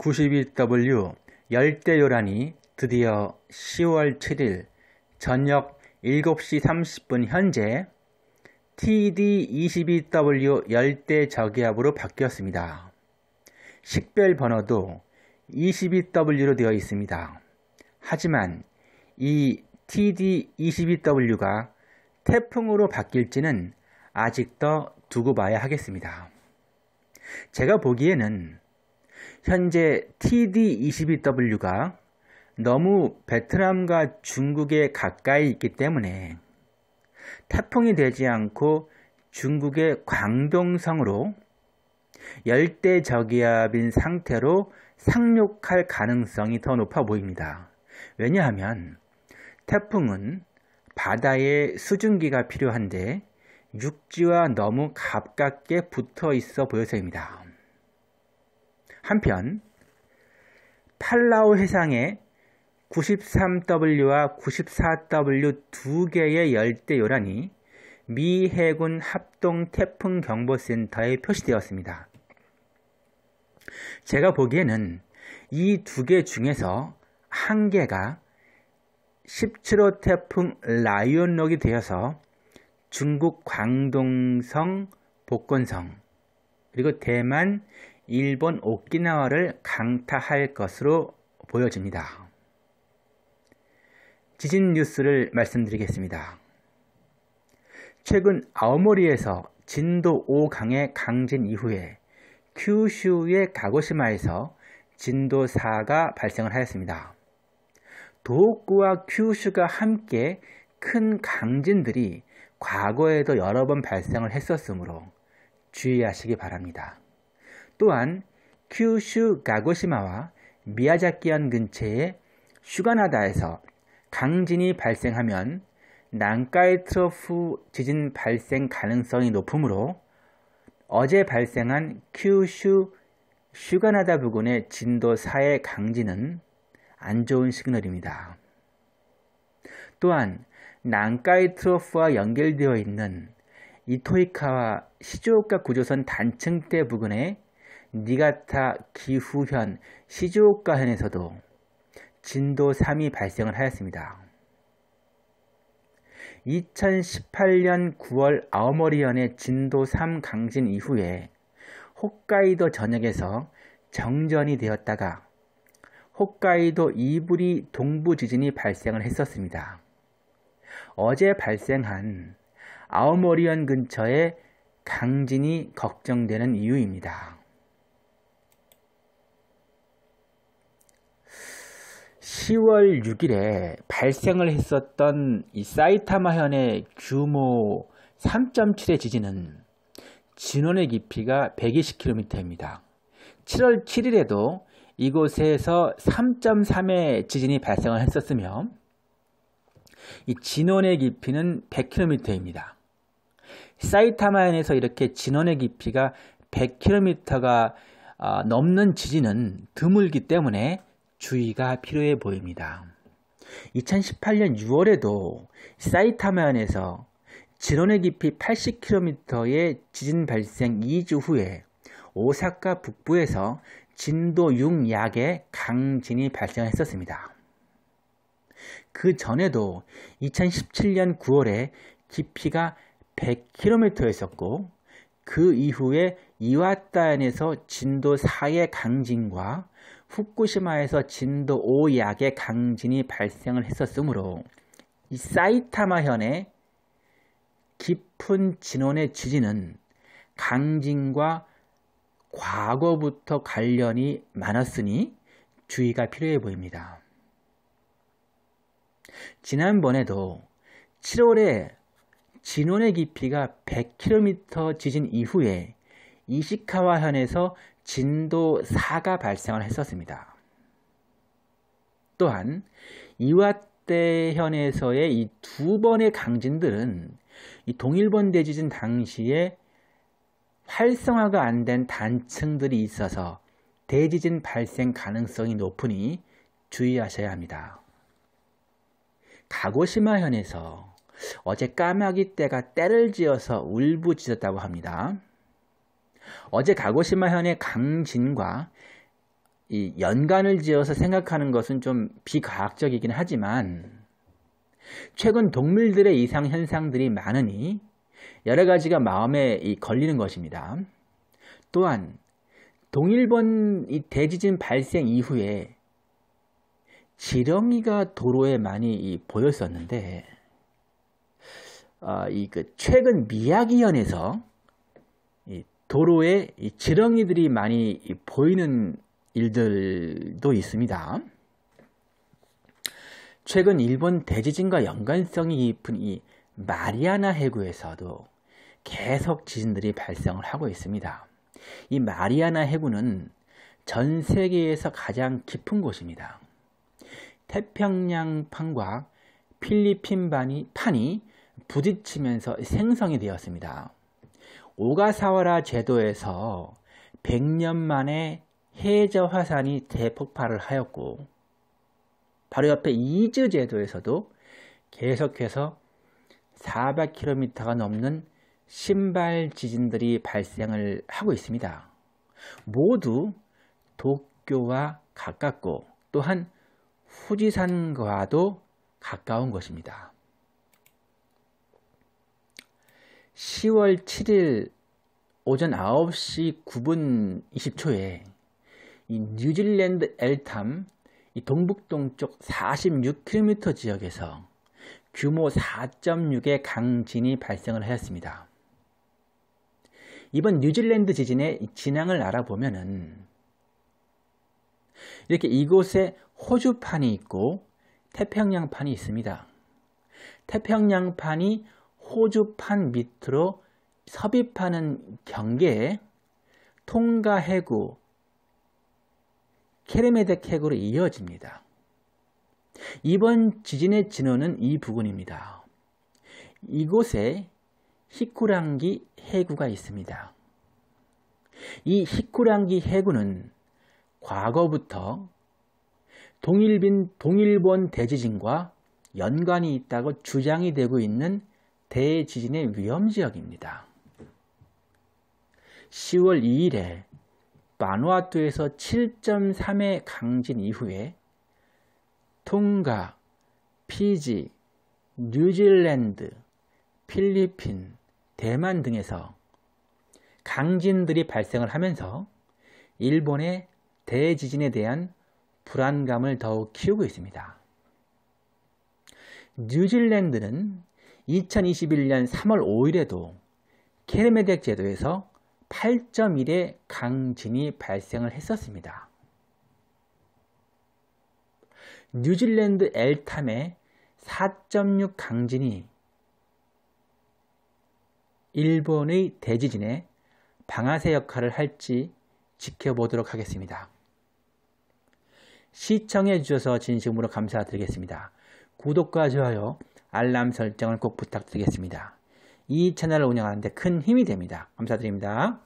92W 열대요란이 드디어 10월 7일 저녁 7시 30분 현재 TD22W 열대 저기압으로 바뀌었습니다. 식별 번호도 22W로 되어 있습니다. 하지만 이 TD22W가 태풍으로 바뀔지는 아직 더 두고 봐야 하겠습니다. 제가 보기에는 현재 TD22W가 너무 베트남과 중국에 가까이 있기 때문에 태풍이 되지 않고 중국의 광동성으로 열대 저기압인 상태로 상륙할 가능성이 더 높아 보입니다. 왜냐하면 태풍은 바다에 수증기가 필요한데 육지와 너무 가깝게 붙어 있어 보여서입니다. 한편 팔라우 해상에 93W와 94W 두 개의 열대 요란이 미 해군 합동 태풍 경보센터에 표시되었습니다. 제가 보기에는 이 두 개 중에서 한 개가 17호 태풍 라이온록이 되어서 중국 광동성, 복권성 그리고 대만 일본 오키나와를 강타할 것으로 보여집니다. 지진 뉴스를 말씀드리겠습니다. 최근 아오모리에서 진도 5강의 강진 이후에 큐슈의 가고시마에서 진도 4가 발생을 하였습니다. 도호쿠와 큐슈가 함께 큰 강진들이 과거에도 여러 번 발생을 했었으므로 주의하시기 바랍니다. 또한 큐슈 가고시마와 미야자키현 근처의 슈가나다에서 강진이 발생하면 난카이 트러프 지진 발생 가능성이 높으므로 어제 발생한 큐슈 슈가나다 부근의 진도 4의 강진은 안 좋은 시그널입니다. 또한 난카이 트러프와 연결되어 있는 이토이카와 시조오카 구조선 단층대 부근의 니가타 기후현 시즈오카현에서도 진도 3이 발생을 하였습니다. 2018년 9월 아오머리현의 진도 3 강진 이후에 홋카이도 전역에서 정전이 되었다가 홋카이도 이브리 동부 지진이 발생을 했었습니다. 어제 발생한 아오머리현 근처의 강진이 걱정되는 이유입니다. 10월 6일에 발생을 했었던 이 사이타마 현의 규모 3.7의 지진은 진원의 깊이가 120km입니다. 7월 7일에도 이곳에서 3.3의 지진이 발생을 했었으며 이 진원의 깊이는 100km입니다. 사이타마현에서 이렇게 진원의 깊이가 100km가 어, 넘는 지진은 드물기 때문에 주의가 필요해 보입니다. 2018년 6월에도 사이타마현에서 진원의 깊이 80km의 지진 발생 2주 후에 오사카 북부에서 진도 6 약의 강진이 발생했었습니다. 그 전에도 2017년 9월에 깊이가 100km였었고 그 이후에 이와타현에서 진도 4의 강진과 후쿠시마에서 진도 5약의 강진이 발생을 했었으므로 이 사이타마현의 깊은 진원의 지진은 강진과 과거부터 관련이 많았으니 주의가 필요해 보입니다. 지난번에도 7월에 진원의 깊이가 100km 지진 이후에 이시카와 현에서 진도 4가 발생을 했었습니다. 또한 이와떼 현에서의 이 두 번의 강진들은 이 동일본 대지진 당시에 활성화가 안 된 단층들이 있어서 대지진 발생 가능성이 높으니 주의하셔야 합니다. 가고시마 현에서 어제 까마귀 떼가 떼를 지어서 울부짖었다고 합니다. 어제 가고시마현의 강진과 이 연관을 지어서 생각하는 것은 좀 비과학적이긴 하지만 최근 동물들의 이상 현상들이 많으니 여러 가지가 마음에 걸리는 것입니다. 또한 동일본 이 대지진 발생 이후에 지렁이가 도로에 많이 보였었는데 어, 아, 이그 최근 미야기현에서 도로에 이 지렁이들이 많이 보이는 일들도 있습니다. 최근 일본 대지진과 연관성이 깊은 이 마리아나 해구에서도 계속 지진들이 발생을 하고 있습니다. 이 마리아나 해구는 전 세계에서 가장 깊은 곳입니다. 태평양판과 필리핀 반이, 판이 부딪히면서 생성이 되었습니다. 오가사와라 제도에서 100년 만에 해저 화산이 대폭발을 하였고 바로 옆에 이즈 제도에서도 계속해서 400km가 넘는 신발 지진들이 발생을 하고 있습니다. 모두 도쿄와 가깝고 또한 후지산과도 가까운 것입니다. 10월 7일 오전 9시 9분 20초에 이 뉴질랜드 엘탐 이 동북동쪽 46km 지역에서 규모 4.6의 강진이 발생을 하였습니다. 이번 뉴질랜드 지진의 진앙을 알아보면 이렇게 이곳에 호주판이 있고 태평양판이 있습니다. 태평양판이 호주판 밑으로 섭입하는 경계에 통가 해구, 케르메덱 해구로 이어집니다. 이번 지진의 진원은 이 부근입니다. 이곳에 히쿠랑기 해구가 있습니다. 이 히쿠랑기 해구는 과거부터 동일빈 동일본 대지진과 연관이 있다고 주장이 되고 있는 대지진의 위험 지역입니다. 10월 2일에 마누아투에서 7.3의 강진 이후에 통가, 피지, 뉴질랜드, 필리핀, 대만 등에서 강진들이 발생을 하면서 일본의 대지진에 대한 불안감을 더욱 키우고 있습니다. 뉴질랜드는 2021년 3월 5일에도 케르메덱 제도에서 8.1의 강진이 발생을 했었습니다. 뉴질랜드 엘탐의 4.6 강진이 일본의 대지진에 방아쇠 역할을 할지 지켜보도록 하겠습니다. 시청해 주셔서 진심으로 감사드리겠습니다. 구독과 좋아요, 알람 설정을 꼭 부탁드리겠습니다. 이 채널을 운영하는데 큰 힘이 됩니다. 감사드립니다.